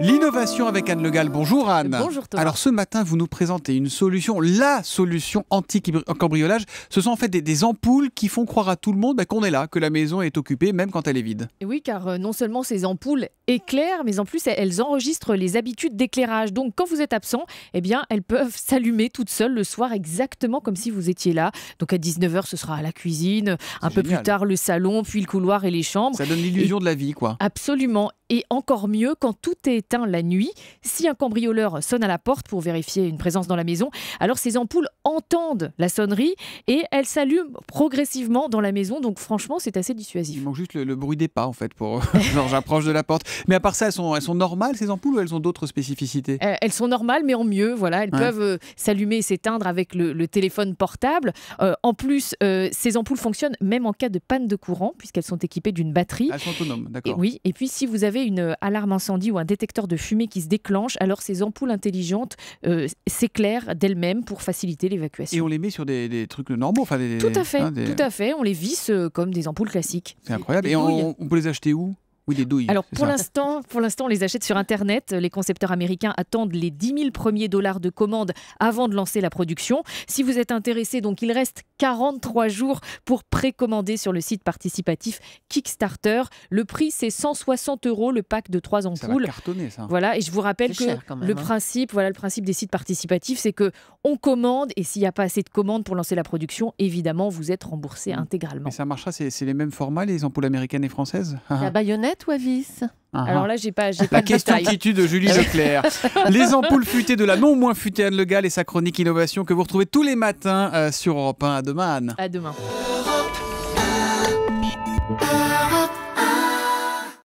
L'innovation avec Anne Legal. Bonjour Anne. Bonjour Thomas. Alors ce matin, vous nous présentez une solution, la solution anti-cambriolage. Ce sont en fait des, ampoules qui font croire à tout le monde bah, qu'on est là, que la maison est occupée, même quand elle est vide. oui, car euh, non seulement ces ampoules éclairent, mais en plus elles enregistrent les habitudes d'éclairage. Donc quand vous êtes absent, eh bien elles peuvent s'allumer toutes seules le soir, exactement comme si vous étiez là. Donc à 19h, ce sera à la cuisine, un peu plus tard le salon, puis le couloir et les chambres. Ça donne l'illusion de la vie, quoi. Absolument et encore mieux quand tout est éteint la nuit. Si un cambrioleur sonne à la porte pour vérifier une présence dans la maison, alors ces ampoules entendent la sonnerie et elles s'allument progressivement dans la maison. Donc franchement, c'est assez dissuasif. Il manque juste le, bruit des pas en fait pour genre j'approche de la porte. Mais à part ça, elles sont, elles sont normales ces ampoules ou elles ont d'autres spécificités euh, Elles sont normales mais en mieux. Voilà, elles peuvent euh, s'allumer et s'éteindre avec le, téléphone portable. Euh, en plus, ces ampoules fonctionnent même en cas de panne de courant puisqu'elles sont équipées d'une batterie. Elles sont autonomes, d'accord. Oui. Et puis si vous avez une alarme incendie ou un détecteur de fumée qui se déclenche, alors ces ampoules intelligentes euh, s'éclairent d'elles-mêmes pour faciliter l'évacuation. Et on les met sur des, trucs normaux enfin, des, Tout à fait, hein, tout à fait. On les visse euh, comme des ampoules classiques. C'est incroyable. Et on peut les acheter où oui, douilles. Alors pour l'instant, pour l'instant, on les achète sur Internet. Les concepteurs américains attendent les 10 000 premiers dollars de commandes avant de lancer la production. Si vous êtes intéressé, donc il reste 43 jours pour précommander sur le site participatif Kickstarter. Le prix, c'est 160 euros le pack de trois ampoules. Ça ça. Voilà, et je vous rappelle que le hein. principe, voilà, le principe des sites participatifs, c'est que on commande et s'il n'y a pas assez de commandes pour lancer la production, évidemment, vous êtes remboursé mmh. intégralement. Et ça marchera, c'est les mêmes formats, les ampoules américaines et françaises La baïonnette Toivis. Ah, Alors ah. là, j'ai pas, j'ai pas. La question de Julie Leclerc. les ampoules futées de la non moins futée Anne Le Gall et sa chronique innovation que vous retrouvez tous les matins euh, sur Europe 1. À demain, Anne. À demain.